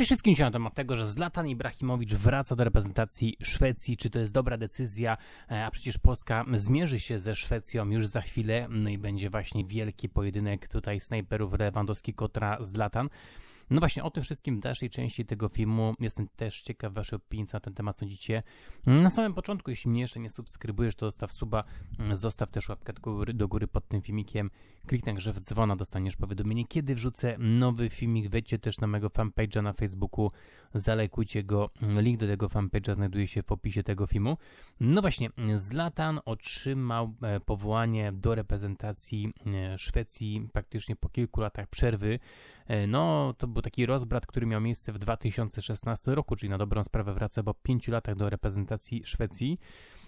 Przede wszystkim się na temat tego, że Zlatan Ibrahimowicz wraca do reprezentacji Szwecji. Czy to jest dobra decyzja? E, a przecież Polska zmierzy się ze Szwecją już za chwilę. No i będzie właśnie wielki pojedynek tutaj snajperów Lewandowski Kotra, Zlatan. No właśnie, o tym wszystkim w dalszej części tego filmu. Jestem też ciekaw waszej opinii na ten temat, sądzicie. Na samym początku, jeśli mnie jeszcze nie subskrybujesz, to zostaw suba, zostaw też łapkę do góry, do góry pod tym filmikiem. Kliknij także w dzwona, dostaniesz powiadomienie, kiedy wrzucę nowy filmik. Wejdźcie też na mojego fanpage'a na Facebooku, Zalejkujcie go. Link do tego fanpage'a znajduje się w opisie tego filmu. No właśnie, Zlatan otrzymał e, powołanie do reprezentacji e, Szwecji praktycznie po kilku latach przerwy. E, no, to był taki rozbrat, który miał miejsce w 2016 roku, czyli na dobrą sprawę wraca po 5 latach do reprezentacji Szwecji.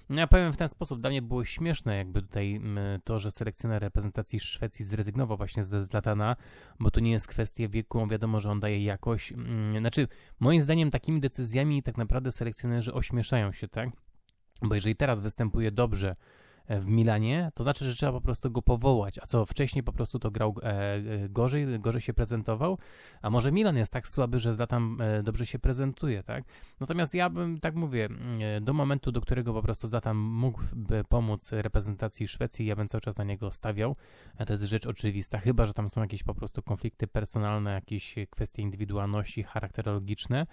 No, ja powiem w ten sposób, dla mnie było śmieszne jakby tutaj to, że selekcjoner reprezentacji Szwecji zrezygnował właśnie z Zlatana, bo to nie jest kwestia wieku, wiadomo, że on daje jakość. Mm, znaczy, moim zdaniem takimi decyzjami tak naprawdę selekcjonerzy ośmieszają się, tak? Bo jeżeli teraz występuje dobrze, E, w Milanie, to znaczy, że trzeba po prostu go powołać, a co wcześniej po prostu to grał e, e, gorzej, gorzej się prezentował, a może Milan jest tak słaby, że Zlatan dobrze się prezentuje, tak? Natomiast ja bym, tak mówię, do momentu, do którego po prostu tam mógłby pomóc reprezentacji Szwecji, ja bym cały czas na niego stawiał, to jest rzecz oczywista, chyba, że tam są jakieś po prostu konflikty personalne, jakieś kwestie indywidualności, charakterologiczne,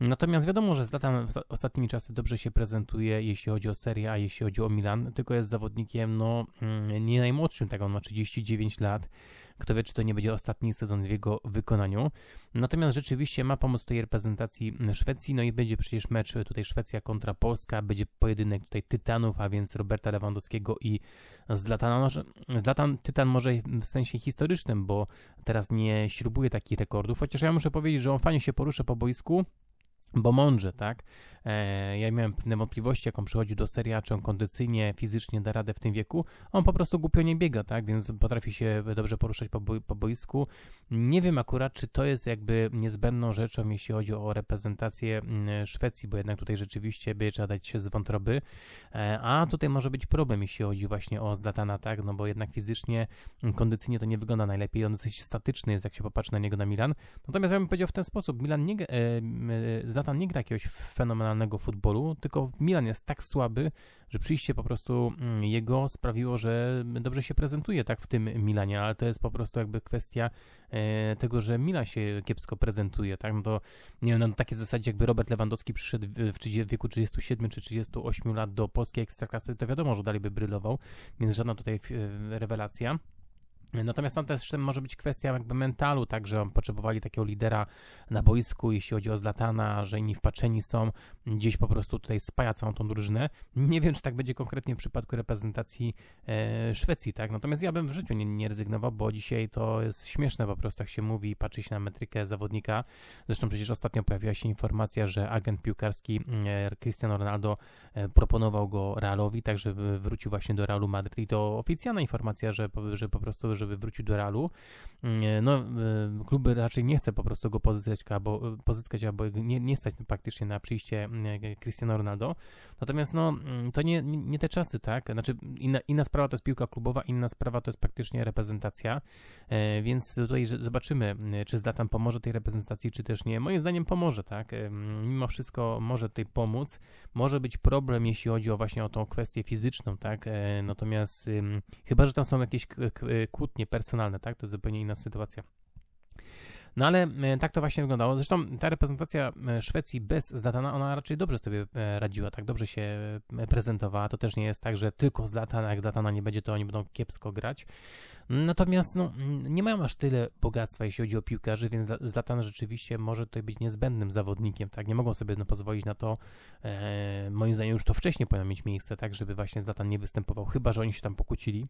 Natomiast wiadomo, że Zlatan ostatnimi czasy dobrze się prezentuje, jeśli chodzi o Serie A, jeśli chodzi o Milan, tylko jest zawodnikiem, no, mm, nie najmłodszym, tak, on ma 39 lat. Kto wie, czy to nie będzie ostatni sezon w jego wykonaniu. Natomiast rzeczywiście ma pomoc tej reprezentacji Szwecji, no i będzie przecież mecz tutaj Szwecja kontra Polska, będzie pojedynek tutaj Tytanów, a więc Roberta Lewandowskiego i Zlatana. No, Zlatan Tytan może w sensie historycznym, bo teraz nie śrubuje takich rekordów, chociaż ja muszę powiedzieć, że on fajnie się porusza po boisku, bo mądrze, tak? E, ja miałem pewne wątpliwości, jak on przychodzi do seria, czy on kondycyjnie, fizycznie da radę w tym wieku. On po prostu głupio nie biega, tak? Więc potrafi się dobrze poruszać po, po boisku. Nie wiem akurat, czy to jest jakby niezbędną rzeczą, jeśli chodzi o reprezentację Szwecji, bo jednak tutaj rzeczywiście by trzeba dać się z wątroby. E, a tutaj może być problem, jeśli chodzi właśnie o Zlatana, tak? No bo jednak fizycznie, kondycyjnie to nie wygląda najlepiej. On dosyć statyczny jest, jak się popatrzy na niego na Milan. Natomiast ja bym powiedział w ten sposób, Milan nie... E, e Zlatan nie gra jakiegoś fenomenalnego futbolu, tylko Milan jest tak słaby, że przyjście po prostu mm, jego sprawiło, że dobrze się prezentuje tak w tym Milanie, ale to jest po prostu jakby kwestia e, tego, że Milan się kiepsko prezentuje, tak, no to nie wiem, na no takiej zasadzie jakby Robert Lewandowski przyszedł w wieku 37 czy 38 lat do polskiej ekstraklasy, to wiadomo, że dalej by brylował, więc żadna tutaj e, rewelacja. Natomiast tam też może być kwestia jakby mentalu, także potrzebowali takiego lidera na boisku, jeśli chodzi o Zlatana, że inni wpaczeni są, gdzieś po prostu tutaj spaja całą tą drużynę. Nie wiem, czy tak będzie konkretnie w przypadku reprezentacji e, Szwecji, tak? Natomiast ja bym w życiu nie, nie rezygnował, bo dzisiaj to jest śmieszne po prostu, jak się mówi i patrzy się na metrykę zawodnika. Zresztą przecież ostatnio pojawiła się informacja, że agent piłkarski e, Cristiano Ronaldo e, proponował go Realowi, tak żeby wrócił właśnie do Realu Madryt i to oficjalna informacja, że, że po prostu żeby wrócił do Realu. Mm, e, no, e, kluby raczej nie chce po prostu go pozyskać, bo, e, pozyskać, bo nie, nie stać praktycznie na przyjście mm, Cristiano Ronaldo. Natomiast no, mm, to nie, nie te czasy, tak? Znaczy, inna, inna sprawa to jest piłka klubowa, inna sprawa to jest praktycznie reprezentacja, więc tutaj zobaczymy, czy Zlatan pomoże tej reprezentacji, czy też nie. Moim zdaniem pomoże, tak? Mimo wszystko może tutaj pomóc. Może być problem, jeśli chodzi o właśnie o tą kwestię fizyczną, tak? Natomiast chyba, że tam są jakieś kłótnie absolutnie personalne, tak? To jest zupełnie inna sytuacja. No ale e, tak to właśnie wyglądało. Zresztą ta reprezentacja e, Szwecji bez Zlatana, ona raczej dobrze sobie e, radziła, tak dobrze się prezentowała. To też nie jest tak, że tylko Zlatana, jak Zlatana nie będzie, to oni będą kiepsko grać. Natomiast no, nie mają aż tyle bogactwa, jeśli chodzi o piłkarzy, więc Zlatan rzeczywiście może tutaj być niezbędnym zawodnikiem, tak? Nie mogą sobie no, pozwolić na to, e, moim zdaniem już to wcześniej powinno mieć miejsce, tak? Żeby właśnie Zlatan nie występował, chyba, że oni się tam pokłócili.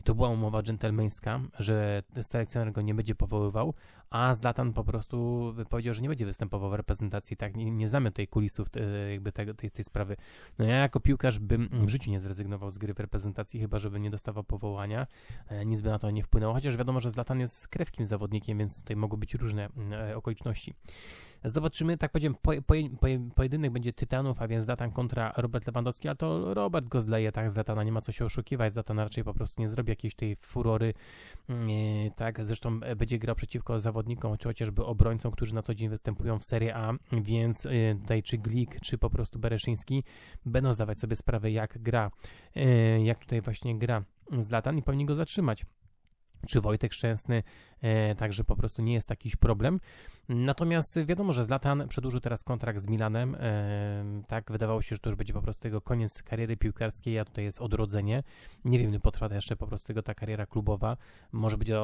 I to była umowa dżentelmeńska, że selekcjoner go nie będzie powoływał, a Zlatan po prostu powiedział, że nie będzie występował w reprezentacji. Tak, nie, nie znamy tutaj kulisów e, jakby tego, tej, tej sprawy. No ja jako piłkarz bym w życiu nie zrezygnował z gry w reprezentacji, chyba żeby nie dostawał powołania. E, nic by na to nie wpłynęło, chociaż wiadomo, że Zlatan jest krewkim zawodnikiem, więc tutaj mogą być różne mm, e, okoliczności. Zobaczymy, tak powiem po, po, po, pojedynek będzie Tytanów, a więc Zlatan kontra Robert Lewandowski, a to Robert go zleje, tak, Zlatana nie ma co się oszukiwać, Zlatan raczej po prostu nie zrobi jakiejś tej furory, mm, e, tak, zresztą e, będzie grał przeciwko zawodnikom, czy chociażby obrońcom, którzy na co dzień występują w Serie A, więc e, tutaj czy Glik, czy po prostu Bereszyński będą zdawać sobie sprawę, jak gra, jak tutaj właśnie gra Zlatan i powinni go zatrzymać czy Wojtek Szczęsny, e, także po prostu nie jest takiś problem. Natomiast wiadomo, że Zlatan przedłużył teraz kontrakt z Milanem, e, tak, wydawało się, że to już będzie po prostu jego koniec kariery piłkarskiej, a tutaj jest odrodzenie. Nie wiem, potrwa jeszcze po prostu jego ta kariera klubowa, może będzie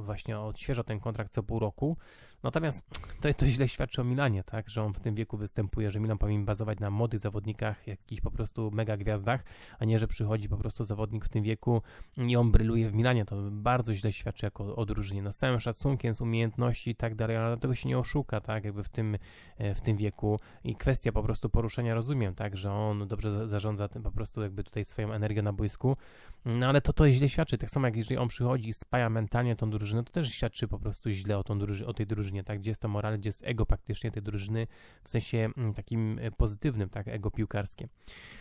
właśnie odświeżał ten kontrakt co pół roku, Natomiast to, to źle świadczy o Milanie, tak, że on w tym wieku występuje, że Milan powinien bazować na młodych zawodnikach, jakichś po prostu mega gwiazdach, a nie, że przychodzi po prostu zawodnik w tym wieku i on bryluje w Milanie. To bardzo źle świadczy jako odróżnienie. No z całym szacunkiem, z umiejętności i tak dalej, ale dlatego się nie oszuka, tak, jakby w tym, e, w tym wieku i kwestia po prostu poruszenia rozumiem, tak, że on dobrze zarządza tym po prostu jakby tutaj swoją energię na boisku, no ale to to źle świadczy. Tak samo jak jeżeli on przychodzi i spaja mentalnie tą drużynę, to też świadczy po prostu źle o, tą druży- o tej drużynie drużynie, tak? Gdzie jest to morale, gdzie jest ego praktycznie tej drużyny w sensie mm, takim e, pozytywnym, tak? Ego piłkarskie.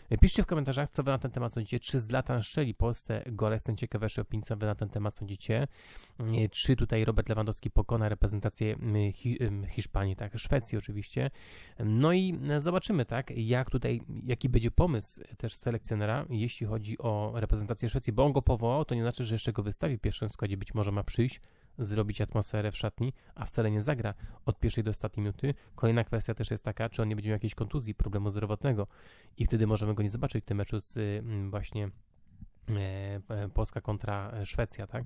E, piszcie w komentarzach, co wy na ten temat sądzicie. Czy Zlatan strzeli Polsce gole? Jestem ciekawy waszej opinii, co wy na ten temat sądzicie. Mm, e, czy tutaj Robert Lewandowski pokona reprezentację mm, Hiszpanii, tak? Szwecji oczywiście. No i zobaczymy, tak? Jak tutaj, jaki będzie pomysł też selekcjonera, jeśli chodzi o reprezentację Szwecji, bo on go powołał, to nie znaczy, że jeszcze go wystawi w pierwszym składzie, być może ma przyjść zrobić atmosferę w szatni, a wcale nie zagra od pierwszej do ostatniej minuty. Kolejna kwestia też jest taka, czy on nie będzie miał jakiejś kontuzji, problemu zdrowotnego i wtedy możemy go nie zobaczyć w tym meczu z mm, właśnie e, Polska kontra e, Szwecja, tak?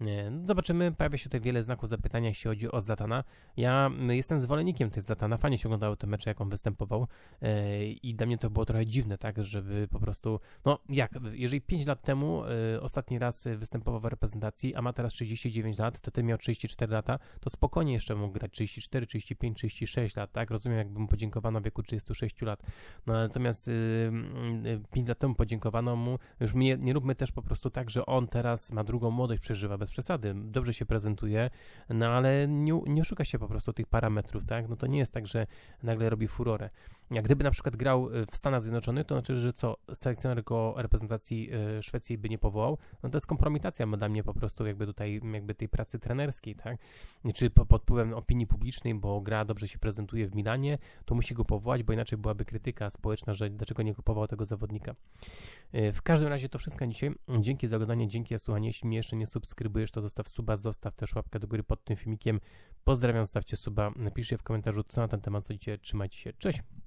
E, no zobaczymy, pojawia się tutaj wiele znaków zapytania, jeśli chodzi o Zlatana. Ja mm, jestem zwolennikiem tej Zlatana, fajnie się oglądało te mecze, jak on występował e, i dla mnie to było trochę dziwne, tak, żeby po prostu, no jak, jeżeli 5 lat temu e, ostatni raz występował w reprezentacji, a ma teraz 39 lat, to ty miał 34 lata, to spokojnie jeszcze mógł grać 34, 35, 36 lat, tak, rozumiem, jakby mu podziękowano w wieku 36 lat, no, natomiast 5 mm, lat temu podziękowano mu, już nie, nie róbmy też po prostu tak, że on teraz ma drugą młodość, przeżywa bez bez przesady, dobrze się prezentuje, no ale nie, nie oszuka się po prostu tych parametrów, tak? No to nie jest tak, że nagle robi furorę. Jak gdyby na przykład grał y, w Stanach Zjednoczonych, to znaczy, że co, selekcjoner go reprezentacji y, Szwecji by nie powołał, no to jest kompromitacja dla mnie po prostu jakby tutaj, jakby tej pracy trenerskiej, tak? Czy pod wpływem opinii publicznej, bo gra dobrze się prezentuje w Milanie, to musi go powołać, bo inaczej byłaby krytyka społeczna, że dlaczego nie kupował tego zawodnika. Y, w każdym razie to wszystko dzisiaj. Dzięki za oglądanie, dzięki za słuchanie. Jeśli mnie jeszcze nie subskrybujesz, to zostaw suba, zostaw też łapkę do góry pod tym filmikiem. Pozdrawiam, zostawcie suba, napiszcie w komentarzu co na ten temat, co dzisiaj. Trzymajcie się, cześć!